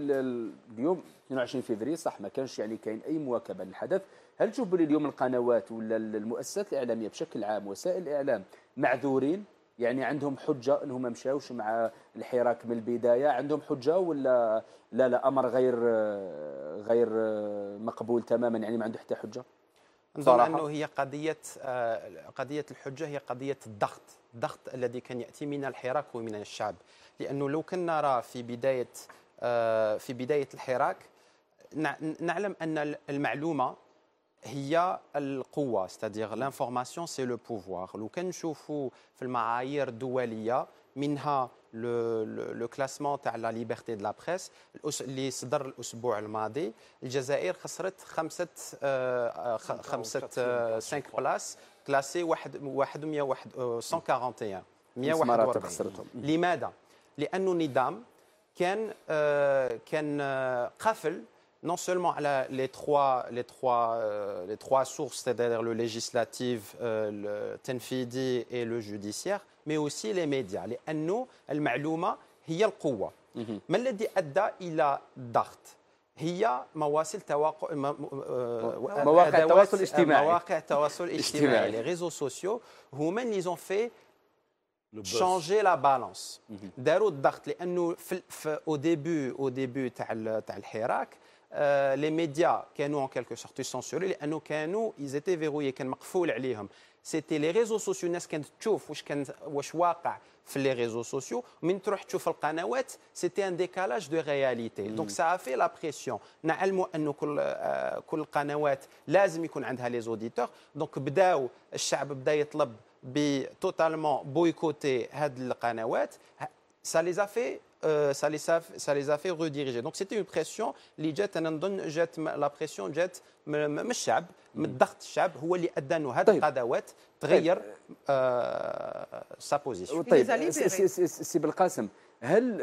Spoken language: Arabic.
اليوم 22 فيفري صح ما كانش يعني كاين اي مواكبه للحدث هل تشوف بلي اليوم القنوات ولا المؤسسات الاعلاميه بشكل عام وسائل الاعلام معذورين يعني عندهم حجه انهم ما مشاوش مع الحراك من البدايه عندهم حجه ولا لا لا امر غير غير مقبول تماما يعني ما عنده حتى حجه نظن انه هي قضيه آه، قضيه الحجه هي قضيه الضغط الضغط الذي كان ياتي من الحراك ومن الشعب لانه لو كنا نرى في بدايه آه، في بدايه الحراك نعلم ان المعلومه هي القوه ستادير لانفورماسيون سي لو بوفوار لو كان نشوفو في المعايير الدوليه منها لو كلاسمون تاع لا ليبرتي دو لا بريس اللي صدر الاسبوع الماضي الجزائر خسرت خمسه آه خمسه 5 بلاص كلاسي واحد واحد 141 141 آه، خسرتهم لماذا؟ لانه النظام كان كان قفل non seulement à les, trois, les, trois, euh, les trois sources, c'est-à-dire le législatif, euh, le Tenfidi et le judiciaire, mais aussi les médias. Les anno, المعلومة هي القوة. ما الذي أدى إلى ضغط؟ هي مواصل تواق... مواقع التواصل الاجتماعي مواقع التواصل الاجتماعي لي ريزو سوسيو هما اللي زون في changer la balance. Mhm. Au début, au début, euh, les médias, en quelque sorte, censurés ils étaient verrouillés, c'était les réseaux sociaux, les les réseaux sociaux, c'était un décalage de réalité. Mhm. Donc ça a fait la pression. Euh, les auditeurs. Donc, بتوتالمون بويكوتي هاد القنوات سا لي افي سا les a ça les a fait rediriger donc c'était une اللي جات انا نظن جات لا بريسيون جات من الشعب من الضغط الشعب هو اللي ادى انه هذه القنوات تغير سا بوزيسيون طيب سي بالقاسم هل